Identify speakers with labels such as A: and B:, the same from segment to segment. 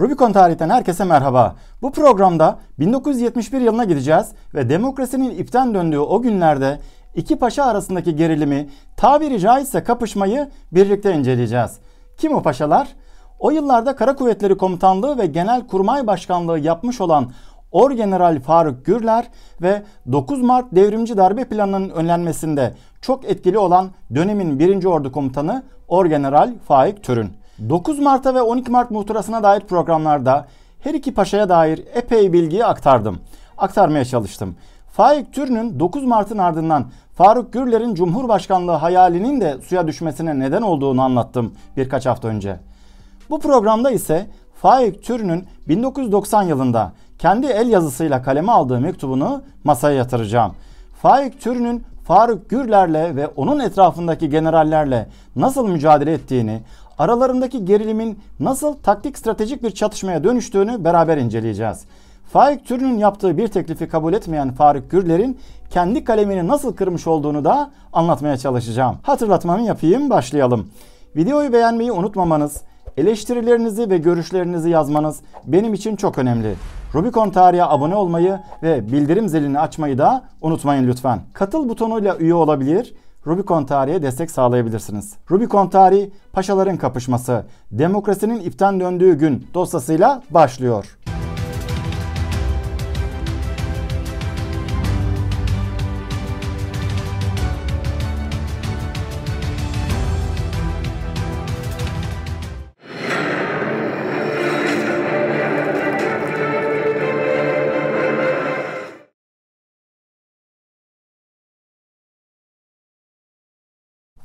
A: Rubicon tarihten herkese merhaba. Bu programda 1971 yılına gideceğiz ve demokrasinin ipten döndüğü o günlerde iki paşa arasındaki gerilimi, tabiri caizse kapışmayı birlikte inceleyeceğiz. Kim o paşalar? O yıllarda Kara Kuvvetleri Komutanlığı ve Genel Kurmay Başkanlığı yapmış olan Orgeneral Faruk Gürler ve 9 Mart devrimci darbe planının önlenmesinde çok etkili olan dönemin 1. Ordu Komutanı Orgeneral Faik Türün. 9 Mart'a ve 12 Mart muhtırasına dair programlarda her iki paşaya dair epey bilgiyi aktardım. Aktarmaya çalıştım. Faik Türn'ün 9 Mart'ın ardından Faruk Gürler'in Cumhurbaşkanlığı hayalinin de suya düşmesine neden olduğunu anlattım birkaç hafta önce. Bu programda ise Faik Türn'ün 1990 yılında kendi el yazısıyla kaleme aldığı mektubunu masaya yatıracağım. Faik Türn'ün Faruk Gürler'le ve onun etrafındaki generallerle nasıl mücadele ettiğini, aralarındaki gerilimin nasıl taktik stratejik bir çatışmaya dönüştüğünü beraber inceleyeceğiz. Faik Türün'ün yaptığı bir teklifi kabul etmeyen Faruk Gürler'in kendi kalemini nasıl kırmış olduğunu da anlatmaya çalışacağım. Hatırlatmamı yapayım başlayalım. Videoyu beğenmeyi unutmamanız, eleştirilerinizi ve görüşlerinizi yazmanız benim için çok önemli. Rubicon Tarihe abone olmayı ve bildirim zilini açmayı da unutmayın lütfen. Katıl butonuyla üye olabilir Rubicon tarihe destek sağlayabilirsiniz. Rubicon tarihi paşaların kapışması, demokrasinin ipten döndüğü gün dosyasıyla başlıyor.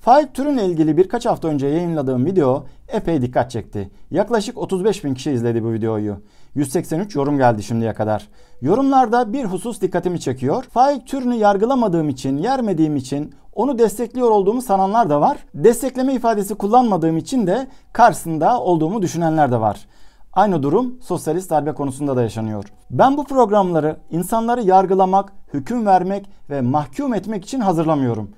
A: Faik Türün'le ilgili birkaç hafta önce yayınladığım video epey dikkat çekti. Yaklaşık 35 bin kişi izledi bu videoyu. 183 yorum geldi şimdiye kadar. Yorumlarda bir husus dikkatimi çekiyor. Faik Türün'ü yargılamadığım için, yermediğim için onu destekliyor olduğumu sananlar da var. Destekleme ifadesi kullanmadığım için de karşısında olduğumu düşünenler de var. Aynı durum sosyalist darbe konusunda da yaşanıyor. Ben bu programları insanları yargılamak, hüküm vermek ve mahkum etmek için hazırlamıyorum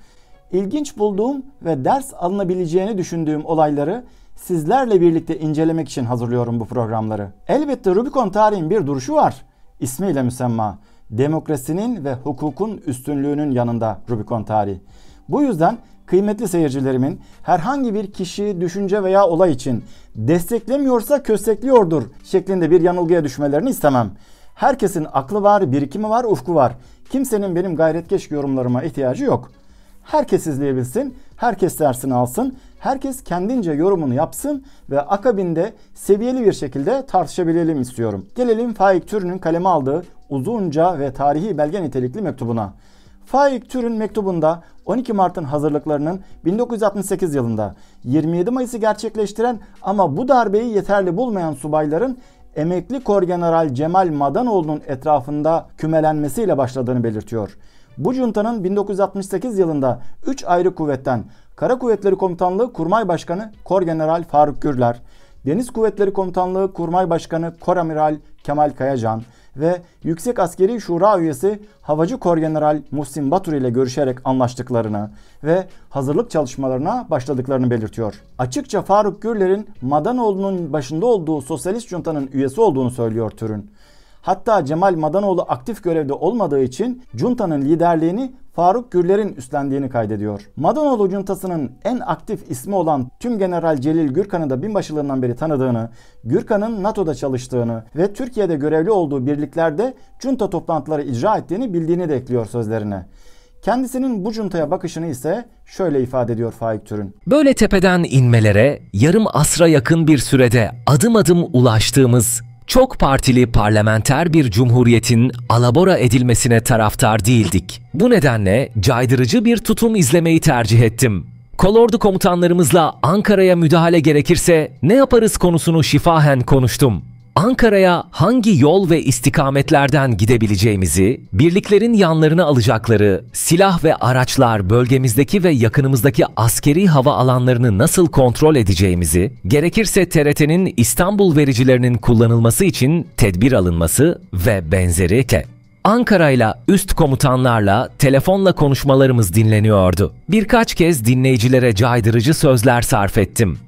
A: ilginç bulduğum ve ders alınabileceğini düşündüğüm olayları sizlerle birlikte incelemek için hazırlıyorum bu programları. Elbette Rubikon tarihin bir duruşu var. İsmiyle müsemma. Demokrasinin ve hukukun üstünlüğünün yanında Rubikon tarihi. Bu yüzden kıymetli seyircilerimin herhangi bir kişi, düşünce veya olay için desteklemiyorsa köstekliyordur şeklinde bir yanılgıya düşmelerini istemem. Herkesin aklı var, birikimi var, ufku var. Kimsenin benim gayretkeş yorumlarıma ihtiyacı yok. Herkes izleyebilsin, herkes dersini alsın, herkes kendince yorumunu yapsın ve akabinde seviyeli bir şekilde tartışabilelim istiyorum. Gelelim Faik Türün'ün kaleme aldığı uzunca ve tarihi belge nitelikli mektubuna. Faik Türün mektubunda 12 Mart'ın hazırlıklarının 1968 yılında 27 Mayıs'ı gerçekleştiren ama bu darbeyi yeterli bulmayan subayların emekli general Cemal Madanoğlu'nun etrafında kümelenmesiyle başladığını belirtiyor. Bu cuntanın 1968 yılında 3 ayrı kuvvetten Kara Kuvvetleri Komutanlığı Kurmay Başkanı Kor General Faruk Gürler, Deniz Kuvvetleri Komutanlığı Kurmay Başkanı Kor Koramiral Kemal Kayacan ve Yüksek Askeri Şura üyesi Havacı Kor General Muhsin Batur ile görüşerek anlaştıklarını ve hazırlık çalışmalarına başladıklarını belirtiyor. Açıkça Faruk Gürler'in Madanoğlu'nun başında olduğu Sosyalist Cunta'nın üyesi olduğunu söylüyor Türün. Hatta Cemal Madanoğlu aktif görevde olmadığı için juntanın liderliğini Faruk Gürler'in üstlendiğini kaydediyor. Madanoğlu cuntasının en aktif ismi olan tüm General Celil Gürkan'ı da binbaşılığından beri tanıdığını, Gürkan'ın NATO'da çalıştığını ve Türkiye'de görevli olduğu birliklerde junta toplantıları icra ettiğini bildiğini de ekliyor sözlerine. Kendisinin bu cuntaya bakışını ise şöyle ifade ediyor Faik Türün.
B: Böyle tepeden inmelere yarım asra yakın bir sürede adım adım ulaştığımız çok partili parlamenter bir cumhuriyetin alabora edilmesine taraftar değildik. Bu nedenle caydırıcı bir tutum izlemeyi tercih ettim. Kolordu komutanlarımızla Ankara'ya müdahale gerekirse ne yaparız konusunu şifahen konuştum. Ankara'ya hangi yol ve istikametlerden gidebileceğimizi, birliklerin yanlarına alacakları silah ve araçlar bölgemizdeki ve yakınımızdaki askeri hava alanlarını nasıl kontrol edeceğimizi, gerekirse TRT'nin İstanbul vericilerinin kullanılması için tedbir alınması ve benzeri ke. Ankara'yla üst komutanlarla telefonla konuşmalarımız dinleniyordu. Birkaç kez dinleyicilere caydırıcı sözler sarf ettim.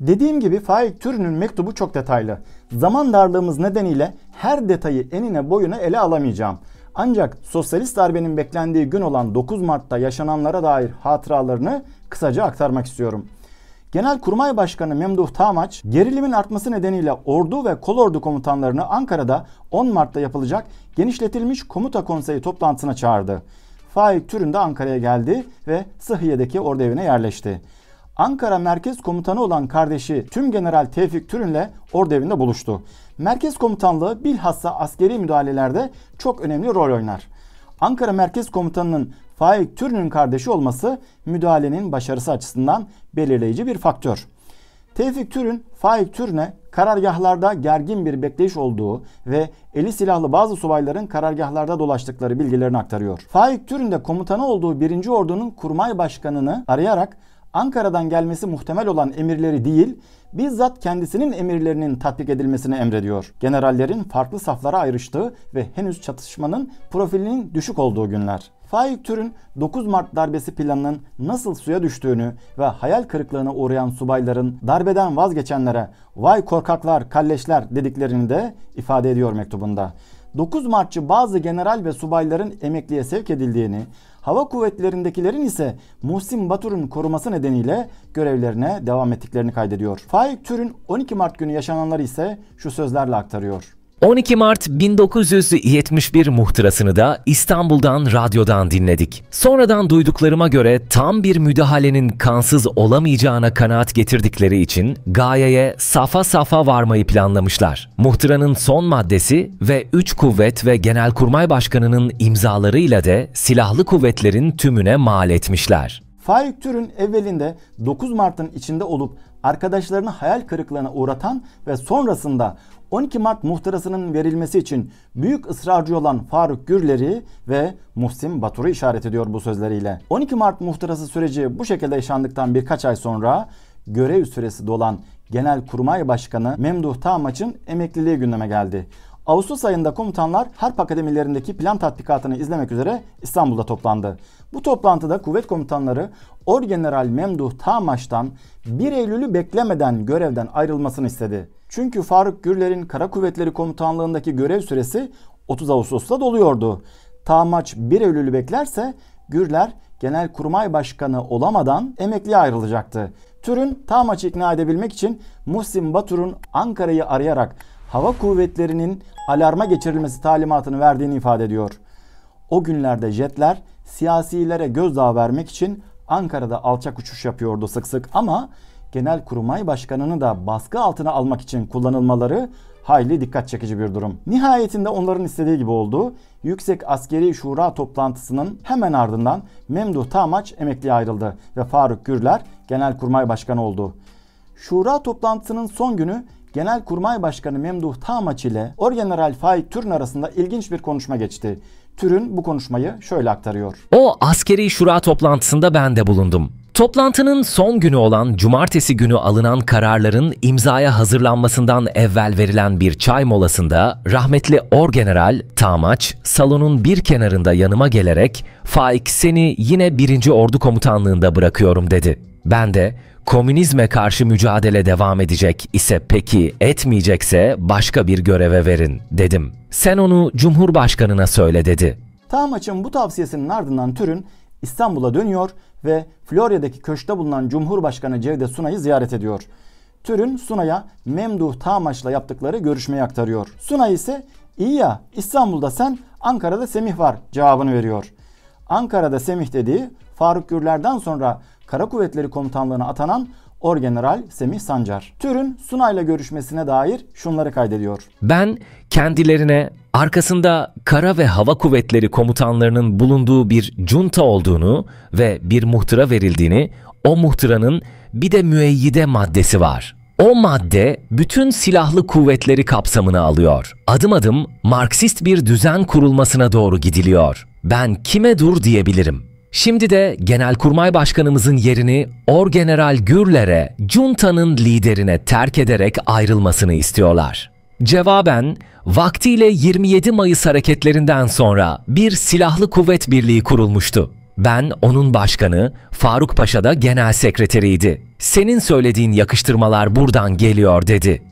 A: Dediğim gibi Faik Türünün mektubu çok detaylı. Zaman darlığımız nedeniyle her detayı enine boyuna ele alamayacağım. Ancak sosyalist darbenin beklendiği gün olan 9 Mart'ta yaşananlara dair hatıralarını kısaca aktarmak istiyorum. Genelkurmay Başkanı Memduh Tamaç, gerilimin artması nedeniyle ordu ve kolordu komutanlarını Ankara'da 10 Mart'ta yapılacak genişletilmiş komuta konseyi toplantısına çağırdı. Faik Türün de Ankara'ya geldi ve Sıhhiye'deki ordu evine yerleşti. Ankara Merkez Komutanı olan kardeşi Tüm General Tevfik Türün'le ordu evinde buluştu. Merkez Komutanlığı bilhassa askeri müdahalelerde çok önemli rol oynar. Ankara Merkez Komutanı'nın Faik Türün'ün kardeşi olması müdahalenin başarısı açısından belirleyici bir faktör. Tevfik Türün, Faik Türün'e karargahlarda gergin bir bekleyiş olduğu ve eli silahlı bazı subayların karargahlarda dolaştıkları bilgilerini aktarıyor. Faik Türün de komutanı olduğu 1. Ordu'nun kurmay başkanını arayarak Ankara'dan gelmesi muhtemel olan emirleri değil, bizzat kendisinin emirlerinin tatbik edilmesini emrediyor. Generallerin farklı saflara ayrıştığı ve henüz çatışmanın profilinin düşük olduğu günler. Faik Tür'ün 9 Mart darbesi planının nasıl suya düştüğünü ve hayal kırıklığına uğrayan subayların darbeden vazgeçenlere vay korkaklar, kalleşler dediklerini de ifade ediyor mektubunda. 9 Martçı bazı general ve subayların emekliye sevk edildiğini, Hava kuvvetlerindekilerin ise Muhsin Batur'un koruması nedeniyle görevlerine devam ettiklerini kaydediyor. Faik Tür'ün 12 Mart günü yaşananları ise şu sözlerle
B: aktarıyor. 12 Mart 1971 muhtırasını da İstanbul'dan radyodan dinledik. Sonradan duyduklarıma göre tam bir müdahalenin kansız olamayacağına kanaat getirdikleri için gayeye safa safa varmayı planlamışlar. Muhtıranın son maddesi ve 3 kuvvet ve Genelkurmay Başkanı'nın imzalarıyla de silahlı kuvvetlerin tümüne mal etmişler.
A: Faik Tür'ün evvelinde 9 Mart'ın içinde olup arkadaşlarını hayal kırıklığına uğratan ve sonrasında 12 Mart muhtırasının verilmesi için büyük ısrarcı olan Faruk Gürleri ve Muhsin Batur'u işaret ediyor bu sözleriyle. 12 Mart muhtırası süreci bu şekilde yaşandıktan birkaç ay sonra görev süresi dolan Genel Kurmay Başkanı Memduh Tağmaç'ın emekliliği gündeme geldi. Ağustos ayında komutanlar harp akademilerindeki plan tatbikatını izlemek üzere İstanbul'da toplandı. Bu toplantıda kuvvet komutanları Orgeneral Memduh Tağmaç'tan 1 Eylül'ü beklemeden görevden ayrılmasını istedi. Çünkü Faruk Gürler'in Kara Kuvvetleri Komutanlığındaki görev süresi 30 Ağustos'ta doluyordu. Tamaç 1 Eylül'ü beklerse Gürler Genelkurmay Başkanı olamadan emekliye ayrılacaktı. Türün Tamaç'ı ikna edebilmek için Muhsin Batur'un Ankara'yı arayarak hava kuvvetlerinin alarma geçirilmesi talimatını verdiğini ifade ediyor. O günlerde jetler siyasilere gözdağı vermek için Ankara'da alçak uçuş yapıyordu sık sık ama Genel Kurmay Başkanı'nı da baskı altına almak için kullanılmaları hayli dikkat çekici bir durum. Nihayetinde onların istediği gibi oldu. Yüksek Askeri Şura toplantısının hemen ardından Memduh Tamaç emekli ayrıldı ve Faruk Gürler Genelkurmay Başkanı oldu. Şura toplantısının son günü Genelkurmay Başkanı Memduh Tamaç ile Orgeneral Faik Türn arasında ilginç bir konuşma geçti. Türün bu konuşmayı şöyle aktarıyor.
B: O askeri şura toplantısında ben de bulundum. Toplantının son günü olan cumartesi günü alınan kararların imzaya hazırlanmasından evvel verilen bir çay molasında rahmetli Orgeneral Tamaç salonun bir kenarında yanıma gelerek Faik seni yine 1. Ordu Komutanlığında bırakıyorum dedi. Ben de komünizme karşı mücadele devam edecek ise peki etmeyecekse başka bir göreve verin dedim. Sen onu Cumhurbaşkanına söyle dedi.
A: Tamaç'ın bu tavsiyesinin ardından Türün İstanbul'a dönüyor ve Florya'daki köşkte bulunan Cumhurbaşkanı Cevdet Sunay'ı ziyaret ediyor. Türün Sunay'a Memduh Tamaş'la yaptıkları görüşmeyi aktarıyor. Sunay ise iyi ya İstanbul'da sen Ankara'da Semih var cevabını veriyor. Ankara'da Semih dediği Faruk Gürler'den sonra Kara Kuvvetleri Komutanlığı'na atanan Orgeneral Semih Sancar. Türün Sunay'la görüşmesine dair şunları kaydediyor.
B: Ben kendilerine arkasında kara ve hava kuvvetleri komutanlarının bulunduğu bir junta olduğunu ve bir muhtıra verildiğini, o muhtıranın bir de müeyyide maddesi var. O madde bütün silahlı kuvvetleri kapsamını alıyor. Adım adım Marksist bir düzen kurulmasına doğru gidiliyor. Ben kime dur diyebilirim. Şimdi de Genelkurmay Başkanımızın yerini Orgeneral Gürler'e, Junta'nın liderine terk ederek ayrılmasını istiyorlar. Cevaben, vaktiyle 27 Mayıs hareketlerinden sonra bir silahlı kuvvet birliği kurulmuştu. Ben onun başkanı, Faruk Paşa da genel sekreteriydi. Senin söylediğin yakıştırmalar buradan geliyor dedi.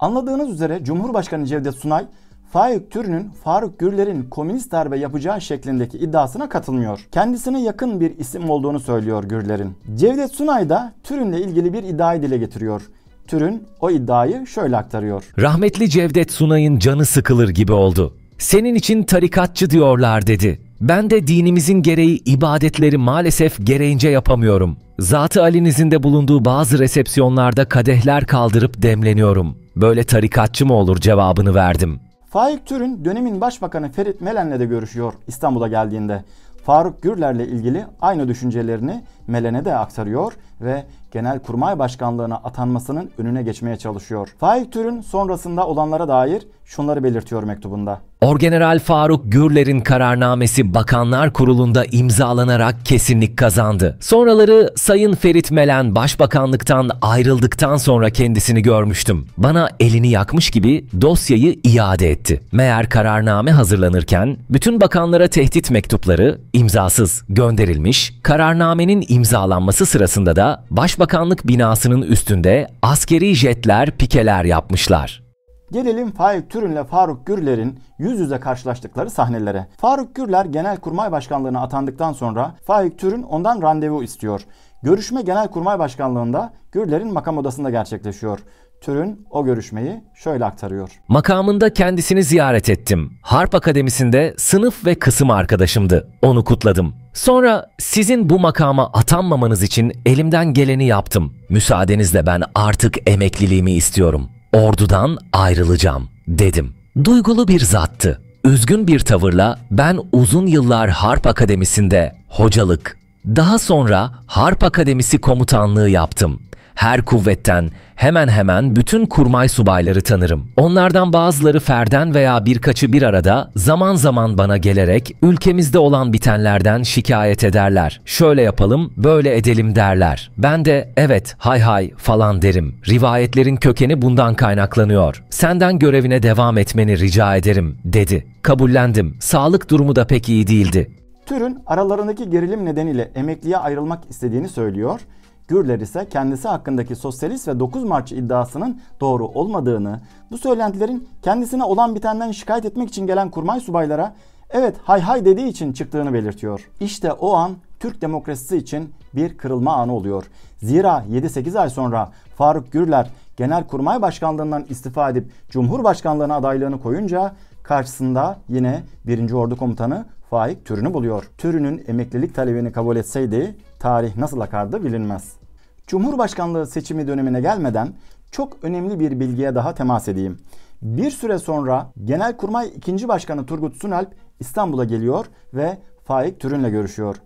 A: Anladığınız üzere Cumhurbaşkanı Cevdet Sunay, Faik Türü'nün Faruk Gürler'in komünist darbe yapacağı şeklindeki iddiasına katılmıyor. Kendisine yakın bir isim olduğunu söylüyor Gürler'in. Cevdet Sunay da Türün'le ilgili bir iddiayı dile getiriyor. Türün o iddiayı şöyle aktarıyor.
B: Rahmetli Cevdet Sunay'ın canı sıkılır gibi oldu. Senin için tarikatçı diyorlar dedi. Ben de dinimizin gereği ibadetleri maalesef gereğince yapamıyorum. Zatı Ali'nizin de bulunduğu bazı resepsiyonlarda kadehler kaldırıp demleniyorum. Böyle tarikatçı mı olur cevabını verdim.
A: Faik Türün dönemin başbakanı Ferit Melen'le de görüşüyor İstanbul'a geldiğinde. Faruk Gürler'le ilgili aynı düşüncelerini Melen'e de aktarıyor ve genel kurmay Başkanlığı'na atanmasının önüne geçmeye çalışıyor. Faik Tür'ün sonrasında olanlara dair şunları belirtiyor mektubunda.
B: Orgeneral Faruk Gürler'in kararnamesi Bakanlar Kurulu'nda imzalanarak kesinlik kazandı. Sonraları Sayın Ferit Melen başbakanlıktan ayrıldıktan sonra kendisini görmüştüm. Bana elini yakmış gibi dosyayı iade etti. Meğer kararname hazırlanırken bütün bakanlara tehdit mektupları imzasız gönderilmiş, kararnamenin imzası imzalanması sırasında da Başbakanlık binasının üstünde askeri jetler pikeler yapmışlar.
A: Gelelim Faik Türün Faruk Gürler'in yüz yüze karşılaştıkları sahnelere. Faruk Gürler Genelkurmay Başkanlığı'na atandıktan sonra Faik Türün ondan randevu istiyor. Görüşme Genelkurmay Başkanlığı'nda Gürler'in makam odasında gerçekleşiyor. Türün o görüşmeyi şöyle aktarıyor.
B: Makamında kendisini ziyaret ettim. Harp Akademisi'nde sınıf ve kısım arkadaşımdı. Onu kutladım. Sonra sizin bu makama atanmamanız için elimden geleni yaptım. Müsaadenizle ben artık emekliliğimi istiyorum. Ordudan ayrılacağım dedim. Duygulu bir zattı. Üzgün bir tavırla ben uzun yıllar Harp Akademisi'nde hocalık, daha sonra Harp Akademisi komutanlığı yaptım. Her kuvvetten hemen hemen bütün kurmay subayları tanırım. Onlardan bazıları ferden veya birkaçı bir arada zaman zaman bana gelerek ülkemizde olan bitenlerden şikayet ederler. Şöyle yapalım, böyle edelim derler. Ben de evet, hay hay falan derim. Rivayetlerin kökeni bundan kaynaklanıyor. Senden görevine devam etmeni rica ederim dedi. Kabullendim. Sağlık durumu da pek iyi değildi.
A: Türün aralarındaki gerilim nedeniyle emekliye ayrılmak istediğini söylüyor Gürler ise kendisi hakkındaki sosyalist ve 9 Mart iddiasının doğru olmadığını, bu söylentilerin kendisine olan bitenden şikayet etmek için gelen kurmay subaylara evet hay hay dediği için çıktığını belirtiyor. İşte o an Türk demokrasisi için bir kırılma anı oluyor. Zira 7-8 ay sonra Faruk Gürler Genelkurmay Başkanlığından istifa edip Cumhurbaşkanlığına adaylığını koyunca karşısında yine 1. Ordu Komutanı Faik Türünü buluyor. Türünün emeklilik talebini kabul etseydi tarih nasıl akardı bilinmez. Cumhurbaşkanlığı seçimi dönemine gelmeden çok önemli bir bilgiye daha temas edeyim. Bir süre sonra Genelkurmay 2. Başkanı Turgut Sunalp İstanbul'a geliyor ve Faik Türün'le görüşüyor.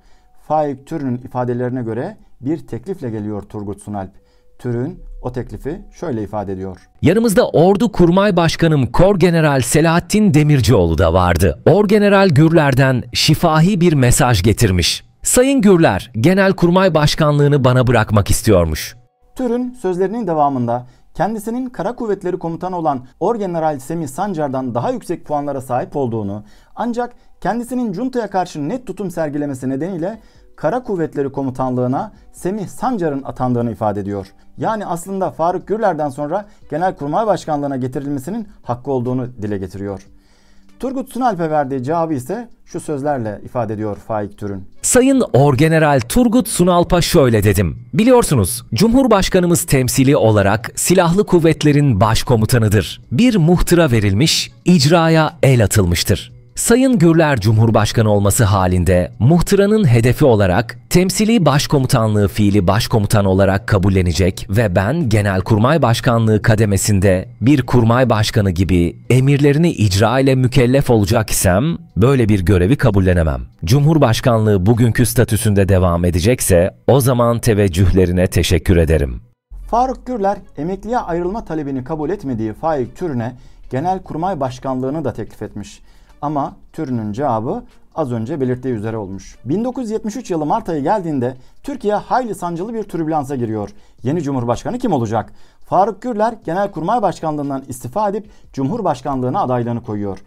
A: Faik Türün'ün ifadelerine göre bir teklifle geliyor Turgut Sunalp. Türün o teklifi şöyle ifade ediyor.
B: Yanımızda Ordu Kurmay Başkanım General Selahattin Demircioğlu da vardı. Or General Gürler'den şifahi bir mesaj getirmiş. Sayın Gürler, Genelkurmay Başkanlığını bana bırakmak istiyormuş.
A: Türün sözlerinin devamında kendisinin kara kuvvetleri komutanı olan Orgeneral Semih Sancar'dan daha yüksek puanlara sahip olduğunu ancak kendisinin juntaya karşı net tutum sergilemesi nedeniyle Kara Kuvvetleri Komutanlığı'na Semih Sancar'ın atandığını ifade ediyor. Yani aslında Faruk Gürler'den sonra Genelkurmay Başkanlığı'na getirilmesinin hakkı olduğunu
B: dile getiriyor.
A: Turgut Sunalp'e verdiği cevabı ise şu sözlerle ifade ediyor Faik Türün.
B: Sayın Orgeneral Turgut Sunalp'a şöyle dedim. Biliyorsunuz Cumhurbaşkanımız temsili olarak silahlı kuvvetlerin başkomutanıdır. Bir muhtıra verilmiş, icraya el atılmıştır. Sayın Gürler Cumhurbaşkanı olması halinde muhtıranın hedefi olarak temsili başkomutanlığı fiili başkomutan olarak kabullenecek ve ben Genelkurmay Başkanlığı kademesinde bir kurmay başkanı gibi emirlerini icra ile mükellef olacak isem böyle bir görevi kabullenemem. Cumhurbaşkanlığı bugünkü statüsünde devam edecekse o zaman teveccühlerine teşekkür ederim.
A: Faruk Gürler emekliye ayrılma talebini kabul etmediği Faik Türüne Genelkurmay Başkanlığını da teklif etmiş ama türünün cevabı az önce belirttiği üzere olmuş. 1973 yılı Mart ayı geldiğinde Türkiye hayli sancılı bir türbülansa giriyor. Yeni Cumhurbaşkanı kim olacak? Faruk Gürler Genelkurmay Başkanlığından istifa edip Cumhurbaşkanlığına adaylığını koyuyor.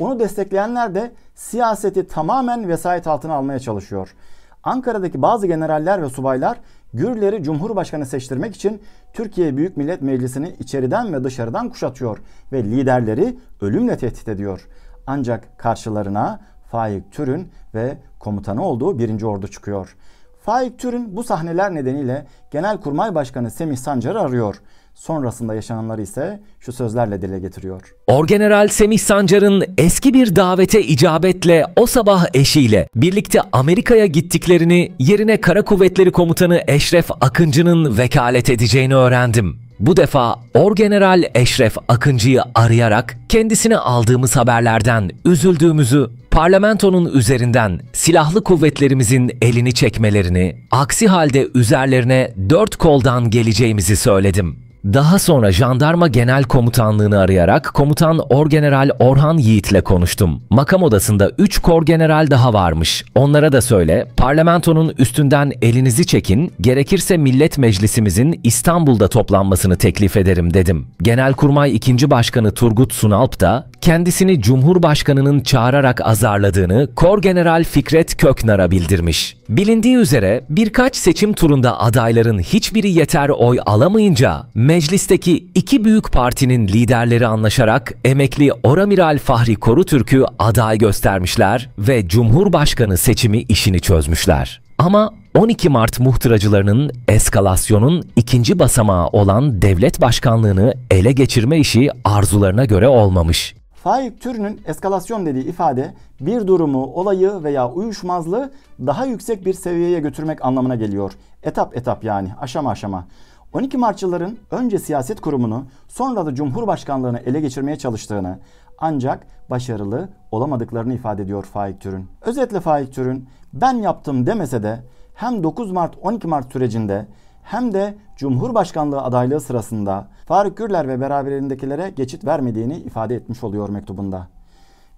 A: Onu destekleyenler de siyaseti tamamen vesayet altına almaya çalışıyor. Ankara'daki bazı generaller ve subaylar Gürler'i Cumhurbaşkanı seçtirmek için Türkiye Büyük Millet Meclisi'ni içeriden ve dışarıdan kuşatıyor ve liderleri ölümle tehdit ediyor. Ancak karşılarına Faik Türün ve komutanı olduğu Birinci Ordu çıkıyor. Faik Türün bu sahneler nedeniyle Genelkurmay Başkanı Semih Sancar'ı arıyor. Sonrasında yaşananları ise şu sözlerle dile getiriyor.
B: Orgeneral Semih Sancar'ın eski bir davete icabetle o sabah eşiyle birlikte Amerika'ya gittiklerini yerine Kara Kuvvetleri Komutanı Eşref Akıncı'nın vekalet edeceğini öğrendim. Bu defa Orgeneral Eşref Akıncı'yı arayarak kendisine aldığımız haberlerden üzüldüğümüzü, parlamentonun üzerinden silahlı kuvvetlerimizin elini çekmelerini, aksi halde üzerlerine dört koldan geleceğimizi söyledim. Daha sonra jandarma genel komutanlığını arayarak komutan Orgeneral Orhan Yiğit'le konuştum. Makam odasında 3 kor general daha varmış. Onlara da söyle, parlamentonun üstünden elinizi çekin, gerekirse millet meclisimizin İstanbul'da toplanmasını teklif ederim dedim. Genelkurmay 2. Başkanı Turgut Sunalp da kendisini Cumhurbaşkanı'nın çağırarak azarladığını General Fikret Köknar'a bildirmiş. Bilindiği üzere birkaç seçim turunda adayların hiçbiri yeter oy alamayınca meclisteki iki büyük partinin liderleri anlaşarak emekli Oramiral Fahri Korutürk'ü aday göstermişler ve Cumhurbaşkanı seçimi işini çözmüşler. Ama 12 Mart muhtıracılarının eskalasyonun ikinci basamağı olan devlet başkanlığını ele geçirme işi arzularına göre olmamış.
A: Faik türünün eskalasyon dediği ifade bir durumu, olayı veya uyuşmazlığı daha yüksek bir seviyeye götürmek anlamına geliyor. Etap etap yani aşama aşama. 12 Martçıların önce siyaset kurumunu sonra da Cumhurbaşkanlığını ele geçirmeye çalıştığını ancak başarılı olamadıklarını ifade ediyor Faik Türün. Özetle Faik Türün ben yaptım demese de hem 9 Mart 12 Mart sürecinde hem de Cumhurbaşkanlığı adaylığı sırasında Faruk Gürler ve beraberindekilere geçit vermediğini ifade etmiş oluyor mektubunda.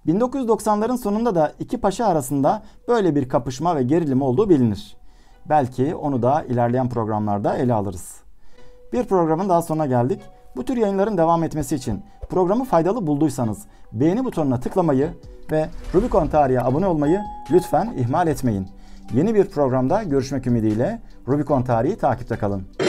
A: 1990'ların sonunda da iki paşa arasında böyle bir kapışma ve gerilim olduğu bilinir. Belki onu da ilerleyen programlarda ele alırız. Bir programın daha sonuna geldik. Bu tür yayınların devam etmesi için programı faydalı bulduysanız beğeni butonuna tıklamayı ve Rubicon Tarihi'ye abone olmayı lütfen ihmal etmeyin. Yeni bir programda görüşmek ümidiyle Rubicon tarihi takipte kalın.